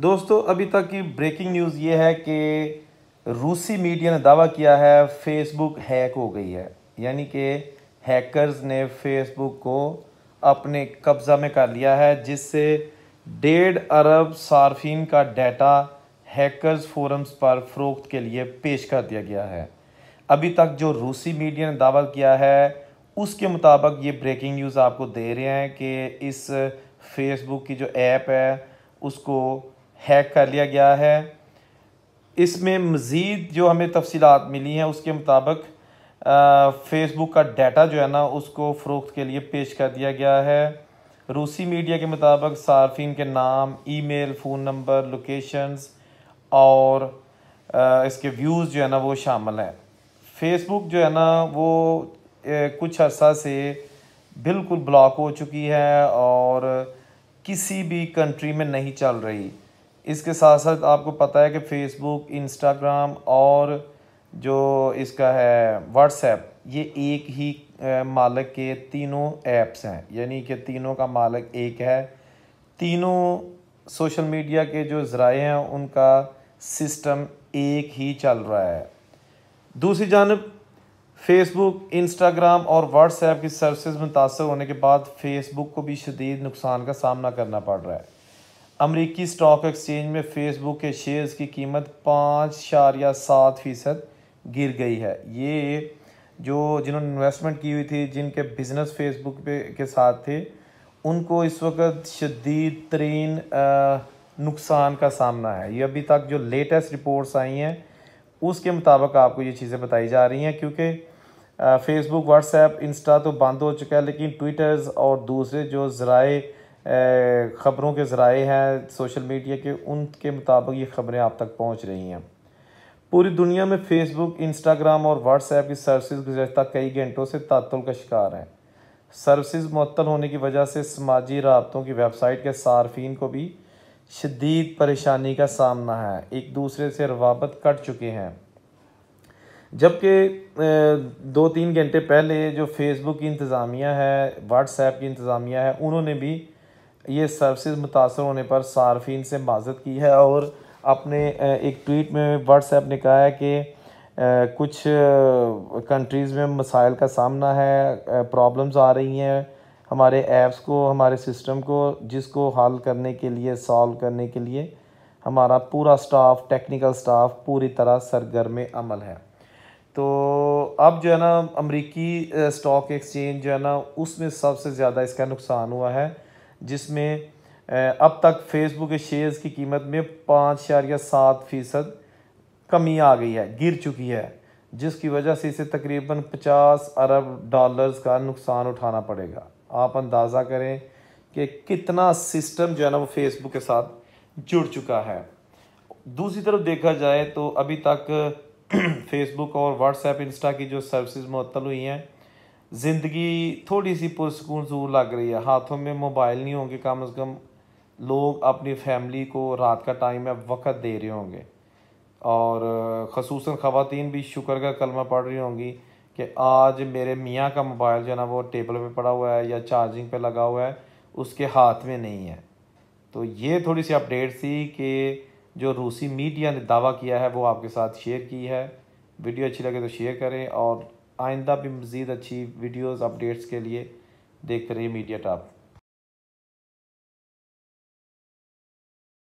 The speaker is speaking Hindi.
दोस्तों अभी तक की ब्रेकिंग न्यूज़ ये है कि रूसी मीडिया ने दावा किया है फेसबुक हैक हो गई है यानी कि हैकर्स ने फेसबुक को अपने कब्ज़ा में कर लिया है जिससे डेढ़ अरब सार्फिन का डाटा हैकर्स फोरम्स पर फ़रोख्त के लिए पेश कर दिया गया है अभी तक जो रूसी मीडिया ने दावा किया है उसके मुताबिक ये ब्रेकिंग न्यूज़ आपको दे रहे हैं कि इस फेसबुक की जो ऐप है उसको हैक कर लिया गया है इसमें मज़ीद जो हमें तफसीत मिली हैं उसके मुताबिक फ़ेसबुक का डाटा जो है ना उसको फ़रोख्त के लिए पेश कर दिया गया है रूसी मीडिया के मुताबिक सार्फिन के नाम ईमेल फ़ोन नंबर लोकेशंस और आ, इसके व्यूज़ जो है ना वो शामिल हैं फेसबुक जो है ना वो ए, कुछ अर्सा से बिल्कुल ब्लॉक हो चुकी है और किसी भी कंट्री में नहीं चल रही इसके साथ साथ आपको पता है कि फेसबुक इंस्टाग्राम और जो इसका है व्हाट्सएप ये एक ही मालिक के तीनों ऐप्स हैं यानी कि तीनों का मालिक एक है तीनों सोशल मीडिया के जो ज़राए हैं उनका सिस्टम एक ही चल रहा है दूसरी जानब फेसबुक इंस्टाग्राम और व्हाट्सएप की सर्विसेज मुतासर होने के बाद फेसबुक को भी शदीद नुकसान का सामना करना पड़ रहा है अमरीकी स्टॉक एक्सचेंज में फेसबुक के शेयर्स की कीमत पाँच शारिया सात फ़ीसद गिर गई है ये जो जिन्होंने इन्वेस्टमेंट की हुई थी जिनके बिज़नेस फेसबुक पे के साथ थे उनको इस वक्त शदीद तरीन नुकसान का सामना है ये अभी तक जो लेटेस्ट रिपोर्ट्स आई हैं उसके मुताबिक आपको ये चीज़ें बताई जा रही हैं क्योंकि फेसबुक व्हाट्सएप इंस्टा तो बंद हो चुका है लेकिन ट्विटर्स और दूसरे जो ज़राए ख़बरों के ज़राए हैं सोशल मीडिया के उनके मुताबिक ये ख़बरें आप तक पहुँच रही हैं पूरी दुनिया में फेसबुक इंस्टाग्राम और व्हाट्सएप की सर्विस गुजशत कई घंटों से तातुल का शिकार हैं सर्विस मअतल होने की वजह से समाजी रबतों की वेबसाइट के सार्फिन को भी शदीद परेशानी का सामना है एक दूसरे से रवाबत कट चुके हैं जबकि दो तीन घंटे पहले जो फेसबुक की इंतज़ामिया है व्हाट्सएप की इंतज़ामिया है उन्होंने भी ये सर्विस मुतासर होने पर सार्फिन से माजत की है और अपने एक ट्वीट में व्हाट्सएप ने कहा है कि कुछ कंट्रीज़ में मसाइल का सामना है प्रॉब्लम्स आ रही हैं हमारे ऐप्स को हमारे सिस्टम को जिसको हल करने के लिए सॉल्व करने के लिए हमारा पूरा स्टाफ टेक्निकल स्टाफ पूरी तरह सरगर्म अमल है तो अब जो है ना अमरीकी स्टॉक एक्सचेंज जो है ना उसमें सबसे ज़्यादा इसका नुकसान हुआ है जिसमें अब तक फेसबुक के शेयर्स की कीमत में पाँच या सात फ़ीसद कमी आ गई है गिर चुकी है जिसकी वजह से इसे तकरीबन 50 अरब डॉलर्स का नुकसान उठाना पड़ेगा आप अंदाज़ा करें कि कितना सिस्टम जो है ना वो फेसबुक के साथ जुड़ चुका है दूसरी तरफ देखा जाए तो अभी तक फेसबुक और व्हाट्सएप इंस्टा की जो सर्विसेज मुअत्तल हुई हैं ज़िंदगी थोड़ी सी पुरसकून जरूर लग रही है हाथों में मोबाइल नहीं होंगे कम अज़ कम लोग अपनी फैमिली को रात का टाइम है वक्त दे रहे होंगे और खसूस ख़वान भी शुक्र का कलमा पढ़ रही होंगी कि आज मेरे मियाँ का मोबाइल जो है ना वो टेबल पे पड़ा हुआ है या चार्जिंग पे लगा हुआ है उसके हाथ में नहीं है तो ये थोड़ी सी अपडेट थी कि जो रूसी मीडिया ने दावा किया है वो आपके साथ शेयर की है वीडियो अच्छी लगे तो शेयर करें और आइंदा भी मज़ीद अच्छी वीडियोज़ अपडेट्स के लिए देखते रहिए मीडिया टॉप